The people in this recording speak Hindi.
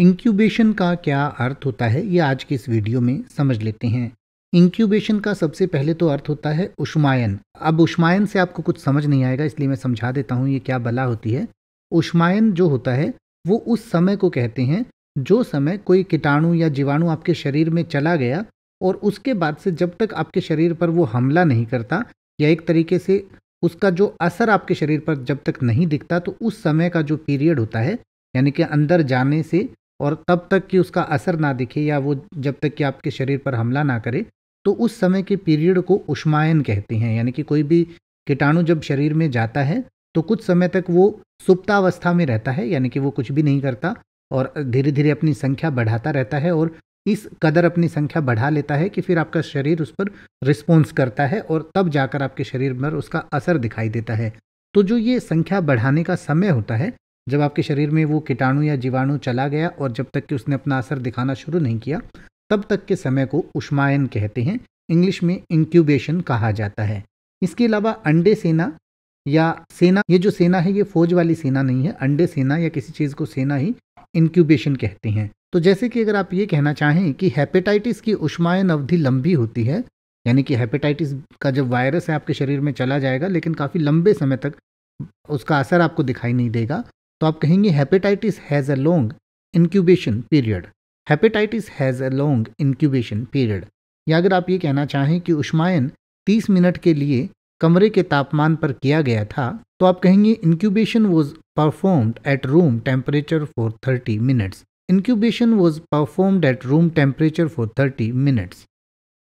इंक्यूबेशन का क्या अर्थ होता है ये आज के इस वीडियो में समझ लेते हैं इंक्यूबेशन का सबसे पहले तो अर्थ होता है उष्मायन अब उष्मायन से आपको कुछ समझ नहीं आएगा इसलिए मैं समझा देता हूँ ये क्या बला होती है उष्मायन जो होता है वो उस समय को कहते हैं जो समय कोई कीटाणु या जीवाणु आपके शरीर में चला गया और उसके बाद से जब तक आपके शरीर पर वो हमला नहीं करता या एक तरीके से उसका जो असर आपके शरीर पर जब तक नहीं दिखता तो उस समय का जो पीरियड होता है यानी कि अंदर जाने से और तब तक कि उसका असर ना दिखे या वो जब तक कि आपके शरीर पर हमला ना करे तो उस समय के पीरियड को उष्मायन कहते हैं यानी कि कोई भी कीटाणु जब शरीर में जाता है तो कुछ समय तक वो सुप्तावस्था में रहता है यानी कि वो कुछ भी नहीं करता और धीरे धीरे अपनी संख्या बढ़ाता रहता है और इस कदर अपनी संख्या बढ़ा लेता है कि फिर आपका शरीर उस पर रिस्पॉन्स करता है और तब जाकर आपके शरीर पर उसका असर दिखाई देता है तो जो ये संख्या बढ़ाने का समय होता है जब आपके शरीर में वो कीटाणु या जीवाणु चला गया और जब तक कि उसने अपना असर दिखाना शुरू नहीं किया तब तक के समय को उष्मायन कहते हैं इंग्लिश में इंक्यूबेशन कहा जाता है इसके अलावा अंडे सेना या सेना ये जो सेना है ये फौज वाली सेना नहीं है अंडे सेना या किसी चीज़ को सेना ही इंक्यूबेशन कहते हैं तो जैसे कि अगर आप ये कहना चाहें कि हेपेटाइटिस की उष्मायन अवधि लंबी होती है यानी कि हेपेटाइटिस का जब वायरस है आपके शरीर में चला जाएगा लेकिन काफ़ी लंबे समय तक उसका असर आपको दिखाई नहीं देगा तो आप कहेंगे hepatitis has a long incubation period hepatitis has a long incubation period या अगर आप ये कहना चाहें कि उष्मायन 30 मिनट के लिए कमरे के तापमान पर किया गया था तो आप कहेंगे incubation was performed at room temperature for 30 minutes incubation was performed at room temperature for 30 minutes